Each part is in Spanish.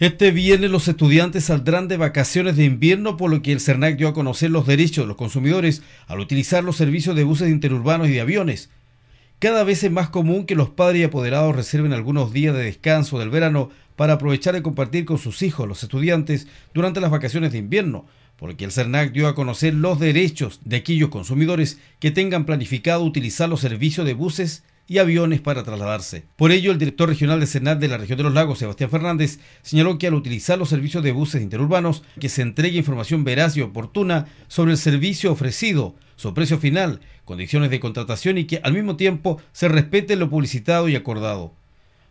Este viernes los estudiantes saldrán de vacaciones de invierno, por lo que el CERNAC dio a conocer los derechos de los consumidores al utilizar los servicios de buses interurbanos y de aviones. Cada vez es más común que los padres y apoderados reserven algunos días de descanso del verano para aprovechar y compartir con sus hijos, los estudiantes, durante las vacaciones de invierno, por lo que el CERNAC dio a conocer los derechos de aquellos consumidores que tengan planificado utilizar los servicios de buses y aviones para trasladarse. Por ello, el director regional de Senat de la región de los lagos, Sebastián Fernández, señaló que al utilizar los servicios de buses interurbanos, que se entregue información veraz y oportuna sobre el servicio ofrecido, su precio final, condiciones de contratación y que al mismo tiempo se respete lo publicitado y acordado.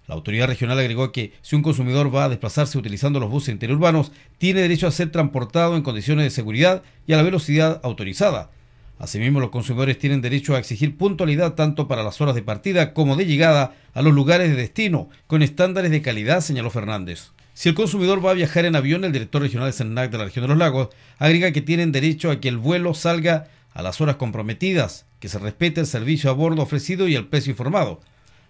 La autoridad regional agregó que si un consumidor va a desplazarse utilizando los buses interurbanos, tiene derecho a ser transportado en condiciones de seguridad y a la velocidad autorizada, Asimismo, los consumidores tienen derecho a exigir puntualidad tanto para las horas de partida como de llegada a los lugares de destino, con estándares de calidad, señaló Fernández. Si el consumidor va a viajar en avión, el director regional de CERNAC de la región de los lagos agrega que tienen derecho a que el vuelo salga a las horas comprometidas, que se respete el servicio a bordo ofrecido y el precio informado.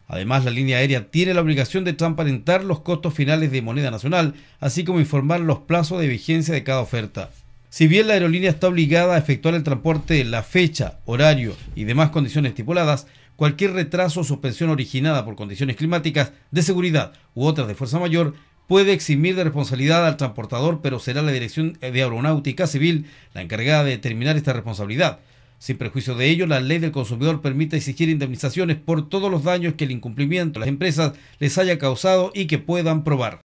Además, la línea aérea tiene la obligación de transparentar los costos finales de moneda nacional, así como informar los plazos de vigencia de cada oferta. Si bien la aerolínea está obligada a efectuar el transporte en la fecha, horario y demás condiciones estipuladas, cualquier retraso o suspensión originada por condiciones climáticas, de seguridad u otras de fuerza mayor puede eximir de responsabilidad al transportador, pero será la Dirección de Aeronáutica Civil la encargada de determinar esta responsabilidad. Sin prejuicio de ello, la ley del consumidor permite exigir indemnizaciones por todos los daños que el incumplimiento de las empresas les haya causado y que puedan probar.